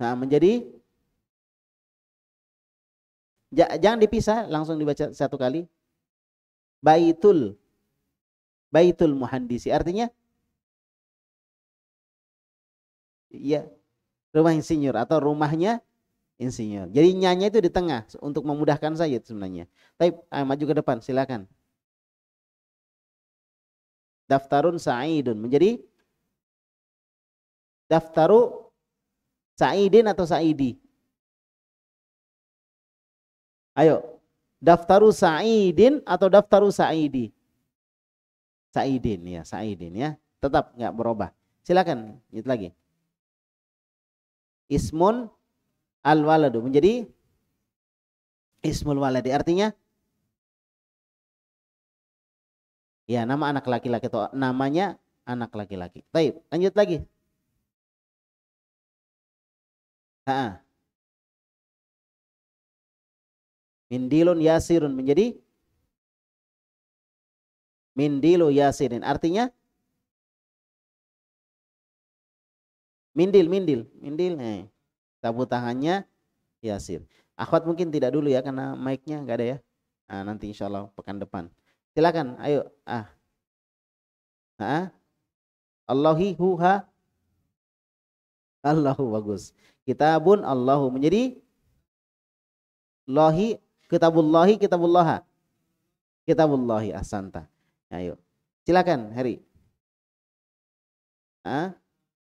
Nah, menjadi jangan dipisah, langsung dibaca satu kali. Baitul Baitul Muhandisi. Artinya Iya, rumah insinyur atau rumahnya insinyur. Jadi nyanya itu di tengah untuk memudahkan saya sebenarnya. Tapi ayo eh, maju ke depan, silakan. Daftarun Sa'idun menjadi daftaru Sa'idin atau Sa'idi. Ayo, daftaru sa'idin atau daftaru sa'idi? Sa'idin ya, sa'idin ya. Tetap nggak berubah. Silakan, lanjut lagi. Ismun al-waladu menjadi ismul waladi. Artinya ya nama anak laki-laki atau namanya anak laki-laki. Baik, lanjut lagi. Ha -ha. Mindilun yasirun menjadi mindilu yasirin. Artinya mindil, mindil, mindil. Eh, sapu tangannya yasir. Akhwat mungkin tidak dulu ya karena mic-nya nggak ada ya. Nah, nanti insya Allah pekan depan. Silakan, ayo. Ah. Ah. Allahi huha. Allahu bagus. Kitabun Allahu menjadi lahi Kitabullahi, kitabullaha. Kitabullahi asanta. Ya, ayo. Silakan, Heri. Hah?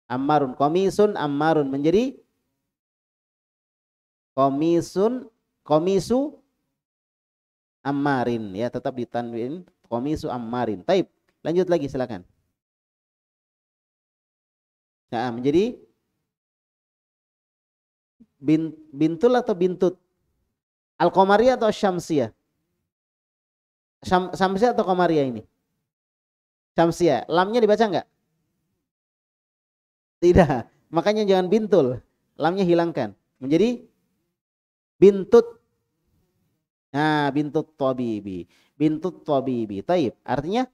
Ammarun komisun ammarun menjadi komisun komisu ammarin ya tetap ditanwin komisu ammarin. Taib. Lanjut lagi silakan. Nah, menjadi bintul atau bintut? Al-Qamariyah atau Syamsiyah? Syam, Syamsiyah atau Komaria ini? Syamsiyah. Lamnya dibaca enggak? Tidak. Makanya jangan bintul. Lamnya hilangkan. Menjadi bintut. Nah, bintut tabibi. Bintut tabibi. Taib. Artinya?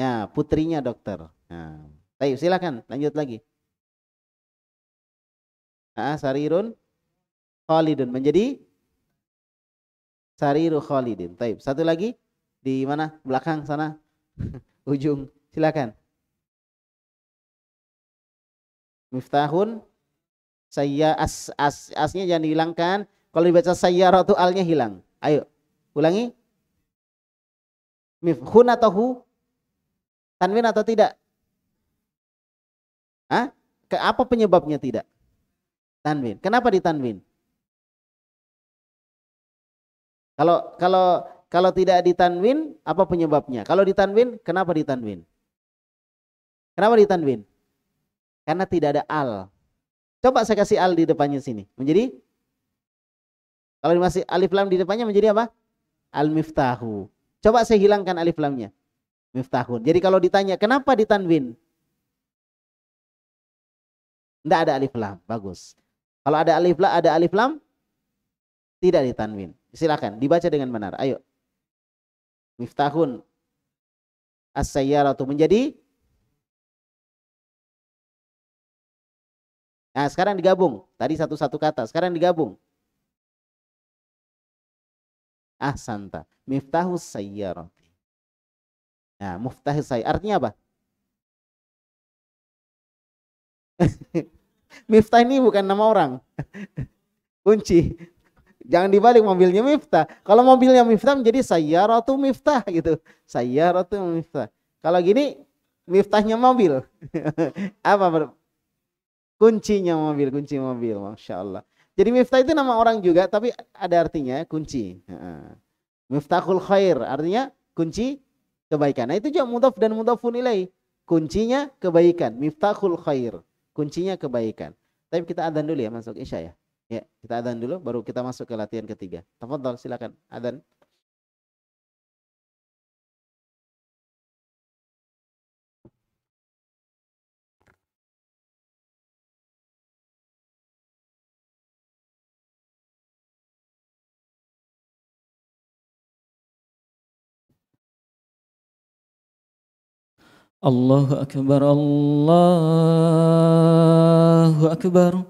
Ya, putrinya dokter. Nah, taib. Silakan lanjut lagi. Ah, sarirun Khalidun menjadi Sariru Khalidin. Taib. Satu lagi di mana? Belakang sana. Ujung. Silakan. Miftahun saya as, as asnya jangan dihilangkan. Kalau dibaca saya rotu alnya hilang. Ayo, ulangi. Mifhun atau hu? Tanwin atau tidak? Hah? Ke apa penyebabnya tidak? Tanwin. Kenapa ditanwin? Kalau kalau kalau tidak ditanwin, apa penyebabnya? Kalau ditanwin, kenapa ditanwin? Kenapa ditanwin? Karena tidak ada al. Coba saya kasih al di depannya sini. Menjadi kalau masih alif lam di depannya menjadi apa? Al miftahu. Coba saya hilangkan alif lamnya. Miftahun. Jadi kalau ditanya kenapa ditanwin? Tidak ada alif lam. Bagus. Kalau ada alif lam, ada alif lam tidak ditanwin. Silakan dibaca dengan benar. Ayo. Miftahun as-sayyaratu menjadi Nah, sekarang digabung. Tadi satu-satu kata, sekarang digabung. ah santa Miftahus sayyarati. Nah, muftahu sayyar Artinya apa? Miftah ini bukan nama orang. Kunci. Jangan dibalik mobilnya Miftah. Kalau mobilnya Miftah jadi menjadi sayyaratu Miftah gitu. Sayyaratu Miftah. Kalau gini Miftahnya mobil. Apa ber- kuncinya mobil, kunci mobil, masya Allah. Jadi Miftah itu nama orang juga, tapi ada artinya kunci. Miftahul khair artinya kunci kebaikan. Nah itu juga mudaf dan mudafun ilai. Kuncinya kebaikan. Miftahul khair. Kuncinya kebaikan. Tapi kita adan dulu ya masuk Isya ya. Ya, kita adan dulu baru kita masuk ke latihan ketiga. Tafadhol silakan adan. Allahu akbar Allahu akbar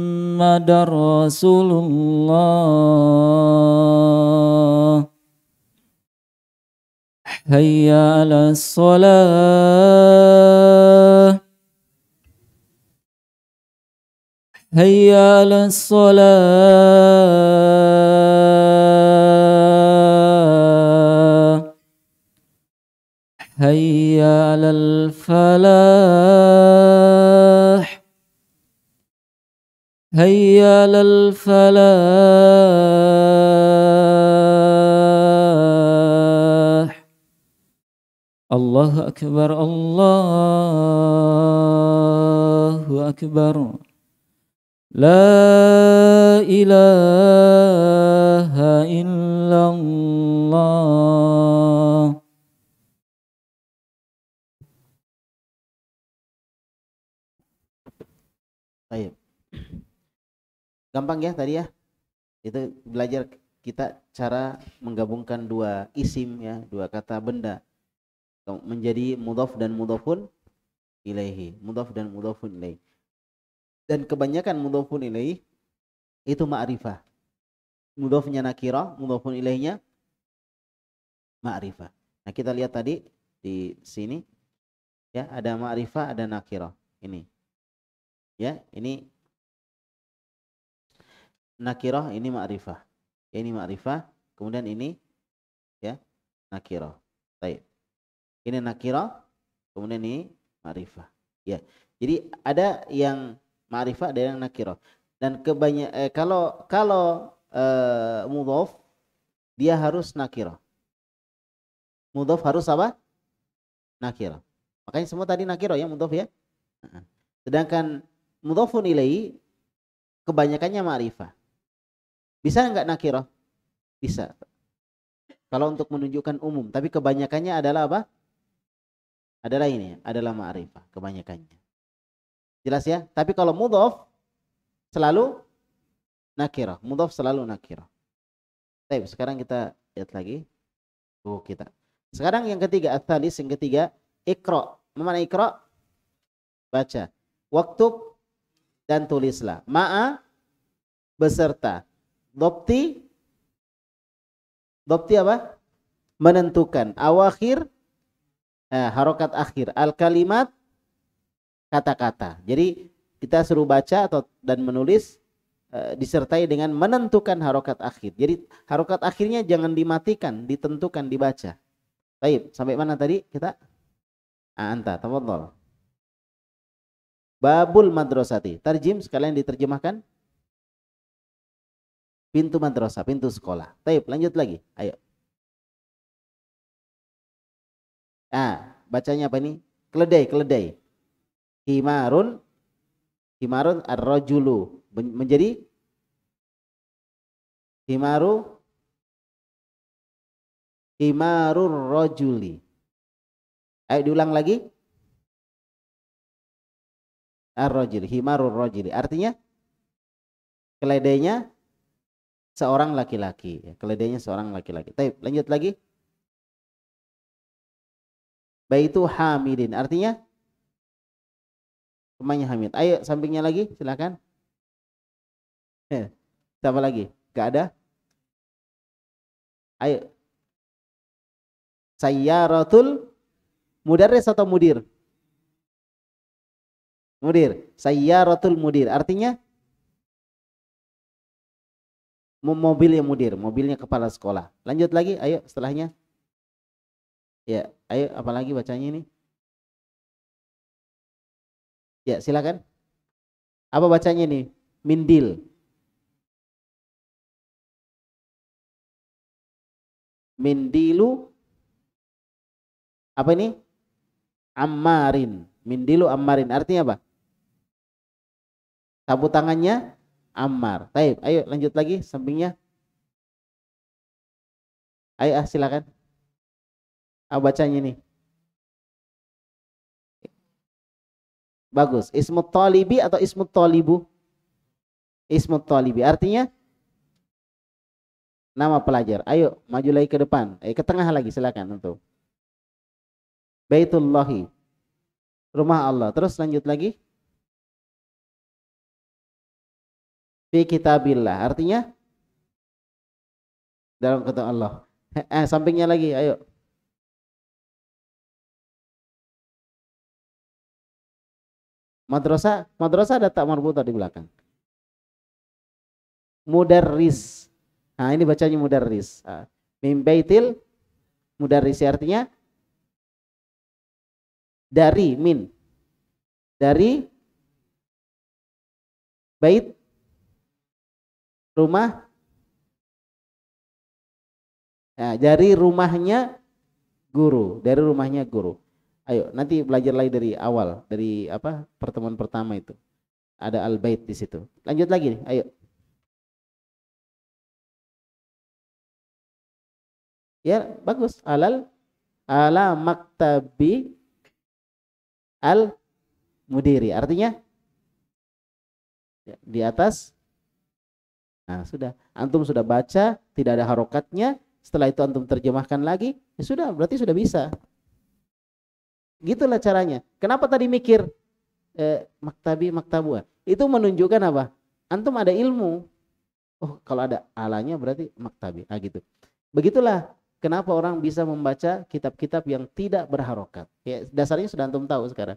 محمد رسول الله حي على الصلاة حي على الصلاة حي على الفلاح هيا للفلاح الله أكبر الله أكبر لا إله إلا الله Gampang ya tadi ya. Itu belajar kita cara menggabungkan dua isim ya, dua kata benda menjadi mudhaf dan mudhafun ilaihi, mudhaf dan mudhafun ilaihi. Dan kebanyakan mudhafun ilaihi itu ma'rifah. Mudhafnya nakirah, mudhafun ilaihnya ma'rifah. Nah, kita lihat tadi di sini ya ada ma'rifah, ada nakirah. Ini. Ya, ini nakirah ini ma'rifah. ini ma'rifah, kemudian ini ya nakirah. Baik. Ini nakirah, kemudian ini ma'rifah. Ya. Jadi ada yang ma'rifah, ada yang nakirah. Dan kebanyak eh, kalau kalau eh, mudhof dia harus nakirah. Mudhof harus apa? Nakirah. Makanya semua tadi nakirah ya mudhof ya. Sedangkan mudhofun nilai kebanyakannya ma'rifah. Bisa nggak nakirah Bisa. Kalau untuk menunjukkan umum, tapi kebanyakannya adalah apa? Adalah ini, adalah ma'rifah kebanyakannya. Jelas ya? Tapi kalau mudhof selalu nakirah, mudhof selalu nakirah. Baik, sekarang kita lihat lagi buku kita. Sekarang yang ketiga, atalis yang ketiga, ikro. Mana ikro Baca. waktu dan tulislah. Ma'a beserta Dopti Dopti apa? Menentukan awakhir eh, harokat akhir al kalimat kata-kata. Jadi kita suruh baca atau dan menulis eh, disertai dengan menentukan harokat akhir. Jadi harokat akhirnya jangan dimatikan, ditentukan dibaca. Baik, sampai mana tadi kita? Ah, anta, tafadhol. Babul madrasati. Tarjim sekalian diterjemahkan pintu madrasah, pintu sekolah. Taib, lanjut lagi. Ayo. Ah, bacanya apa ini? Keledai, keledai. Himarun himarun arrojulu menjadi himaru himarur rojuli. Ayo diulang lagi. Arrojuli, rajuli rojuli. Artinya keledainya seorang laki-laki ya, keledainya seorang laki-laki tapi lanjut lagi itu hamidin artinya rumahnya hamid ayo sampingnya lagi silakan eh, siapa lagi gak ada ayo sayyaratul mudarris atau mudir mudir sayyaratul mudir artinya mobilnya mudir, mobilnya kepala sekolah. Lanjut lagi, ayo setelahnya. Ya, ayo apalagi bacanya ini? Ya, silakan. Apa bacanya ini? Mindil. Mindilu apa ini? Ammarin. Mindilu ammarin artinya apa? Sapu tangannya Ammar. Taib. Ayo lanjut lagi sampingnya. Ayo ah silakan. Aku ah, bacanya nih. Bagus. Ismut talibi atau ismut talibu? Ismut talibi. Artinya nama pelajar. Ayo maju lagi ke depan. Eh ke tengah lagi silakan untuk. Baitullahi. Rumah Allah. Terus lanjut lagi. fi kitabillah. Artinya dalam kata Allah. Eh, eh, sampingnya lagi, ayo. Madrasah, madrasah ada tak marbutah di belakang. Mudarris. Nah, ini bacanya mudarris. Ah, Mimbaitil mudarris artinya dari min dari bait rumah ya, dari rumahnya guru dari rumahnya guru ayo nanti belajar lagi dari awal dari apa pertemuan pertama itu ada al bait di situ lanjut lagi nih, ayo ya bagus alal ala maktabi al mudiri artinya di atas Nah, sudah antum sudah baca, tidak ada harokatnya. Setelah itu antum terjemahkan lagi, ya sudah, berarti sudah bisa. Gitulah caranya. Kenapa tadi mikir eh, maktabi maktabua? Itu menunjukkan apa? Antum ada ilmu. Oh, kalau ada alanya berarti maktabi. Ah gitu. Begitulah kenapa orang bisa membaca kitab-kitab yang tidak berharokat. Ya, dasarnya sudah antum tahu sekarang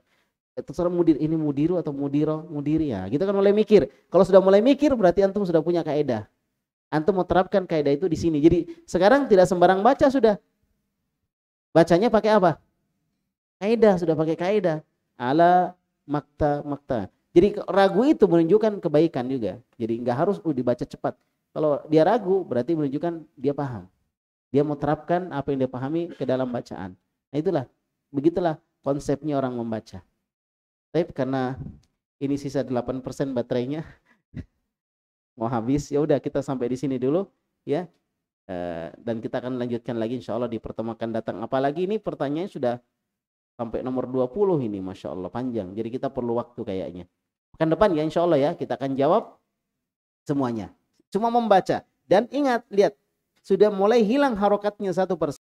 terserah mudir ini mudiru atau mudiro mudiri ya gitu kan mulai mikir kalau sudah mulai mikir berarti antum sudah punya kaedah antum mau terapkan kaedah itu di sini jadi sekarang tidak sembarang baca sudah bacanya pakai apa kaedah sudah pakai kaedah ala makta makta jadi ragu itu menunjukkan kebaikan juga jadi nggak harus uh, dibaca cepat kalau dia ragu berarti menunjukkan dia paham dia mau terapkan apa yang dia pahami ke dalam bacaan nah itulah begitulah konsepnya orang membaca tapi karena ini sisa 8% baterainya mau habis, ya udah kita sampai di sini dulu ya. Eh, dan kita akan lanjutkan lagi insya Allah di pertemuan datang. Apalagi ini pertanyaan sudah sampai nomor 20 ini Masya Allah panjang. Jadi kita perlu waktu kayaknya. Pekan depan ya insya Allah ya kita akan jawab semuanya. Cuma membaca. Dan ingat, lihat. Sudah mulai hilang harokatnya satu persen.